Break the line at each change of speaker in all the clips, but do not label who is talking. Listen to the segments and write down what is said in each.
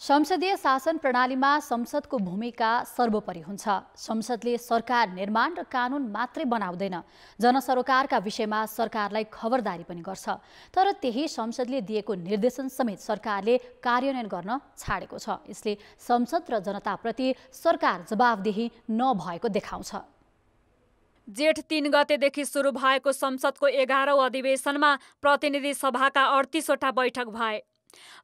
संसदीय शासन प्रणालीमा संसदको भूमिका सर्वोपरि हुन्छ संसदले सरकार निर्माण र कानुन मात्रै बनाउँदैन जनसरोकारका विषयमा सरकारलाई खबरदारी पनि गर्छ तर त्यही संसदले दिएको निर्देशन समेत सरकारले कार्यान्वयन गर्न छाडेको छ यसले संसद र जनताप्रति सरकार जवाबदेही नभएको देखाउँछ जेठ तिन गतेदेखि सुरु भएको संसदको एघारौँ अधिवेशनमा प्रतिनिधि सभाका अडतिसवटा बैठक भए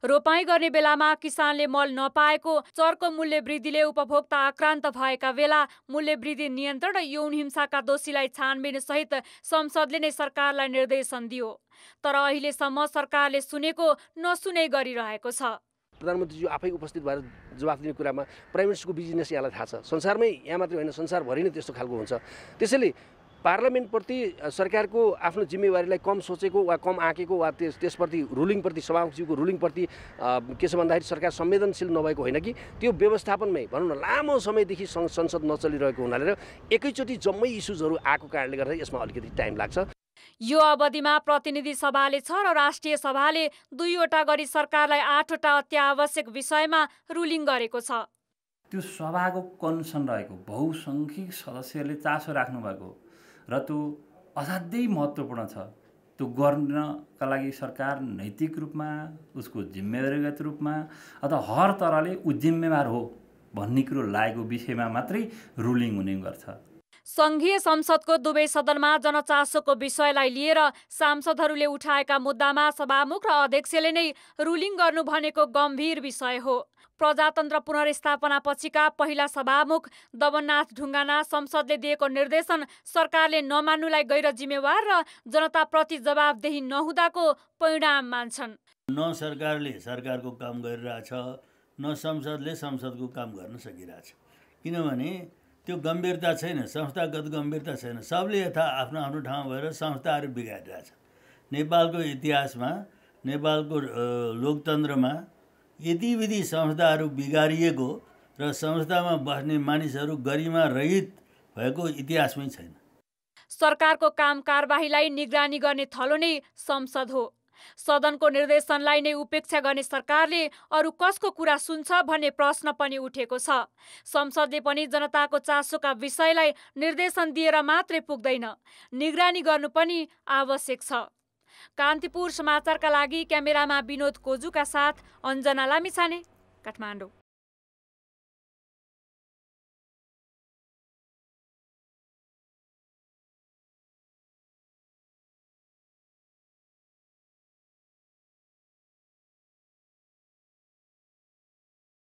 रोपाई गर्ने बेलामा किसानले मल नपाएको चर्को मूल्य वृद्धिले उपभोक्ता आक्रान्त भएका बेला मूल्य वृद्धि नियन्त्रण र यौन हिंसाका दोषीलाई छानबिन सहित संसदले नै सरकारलाई निर्देशन दियो तर अहिलेसम्म सरकारले सुनेको नसुने गरिरहेको छ
प्रधानमन्त्रीज्यू आफै उपस्थित भएर जवाफ दिने कुरामा प्राइम मिनिस्टरको बिजनेस यहाँलाई थाहा छ संसारमै यहाँ मात्रै होइन संसारभरि नै त्यस्तो खालको हुन्छ त्यसैले पार्लियामेन्टप्रति सरकारको आफ्नो जिम्मेवारीलाई कम सोचेको वा कम आँकेको वा त्यस त्यसप्रति रुलिङप्रति सभामुखज्यूको रुलिङप्रति के छ भन्दाखेरि सरकार संवेदनशील नभएको होइन कि त्यो व्यवस्थापनमै भनौँ न लामो समयदेखि संसद नचलिरहेको हुनाले र एकैचोटि जम्मै इस्युजहरू आएको कारणले गर्दा यसमा अलिकति टाइम लाग्छ
यो अवधिमा प्रतिनिधि सभाले छ र राष्ट्रिय सभाले दुईवटा गरी सरकारलाई आठवटा अत्यावश्यक विषयमा रुलिङ गरेको छ
त्यो सभाको कन्सन रहेको बहुसङ्ख्यक सदस्यहरूले चासो राख्नुभएको र त्यो असाध्यै महत्त्वपूर्ण छ त्यो गर्नका लागि सरकार नैतिक रूपमा उसको जिम्मेवारीगत रूपमा अथवा हर तरले ऊ जिम्मेवार हो भन्ने कुरो लागेको विषयमा मात्रै रुलिङ हुने गर्छ
सङ्घीय संसदको दुवै सदनमा जनचासोको विषयलाई लिएर सांसदहरूले उठाएका मुद्दामा सभामुख र अध्यक्षले नै रुलिङ गर्नु भनेको गम्भीर विषय हो प्रजातन्त्र पुनर्स्थापना पछिका पहिला सभामुख दवननाथ ढुङ्गाना संसदले दिएको निर्देशन सरकारले नमान्नुलाई गैर जिम्मेवार र जनताप्रति जवाबदेही नहुँदाको परिणाम मान्छन्
न सरकारले सरकारको काम गरिरहेछ न संसदले संसदको काम गर्न सकिरहेछ किनभने त्यो गम्भीरता छैन संस्थागत गम्भीरता छैन सबले यथा आफ्नो आफ्नो ठाउँ भएर संस्थाहरू बिगारिरहेछ नेपालको इतिहासमा नेपालको लोकतन्त्रमा यति विधि संस्थाहरू बिगारिएको र संस्थामा बस्ने मानिसहरू गरिमा रहित भएको इतिहासमै छैन
सरकारको काम कारबाहीलाई निगरानी गर्ने थलो नै संसद हो सदनको निर्देशनलाई नै उपेक्षा गर्ने सरकारले अरू कसको कुरा सुन्छ भन्ने प्रश्न पनि उठेको छ संसदले पनि जनताको चासोका विषयलाई निर्देशन दिएर मात्रै पुग्दैन निगरानी गर्नु पनि आवश्यक छ कान्तिपुर समाचारका लागि क्यामेरामा विनोद कोजुका साथ अञ्जना लामिछाने काठमाडौँ